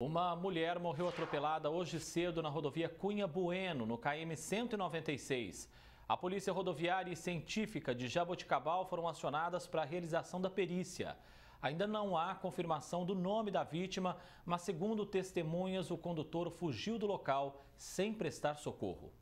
Uma mulher morreu atropelada hoje cedo na rodovia Cunha Bueno, no KM 196. A Polícia Rodoviária e Científica de Jaboticabal foram acionadas para a realização da perícia. Ainda não há confirmação do nome da vítima, mas, segundo testemunhas, o condutor fugiu do local sem prestar socorro.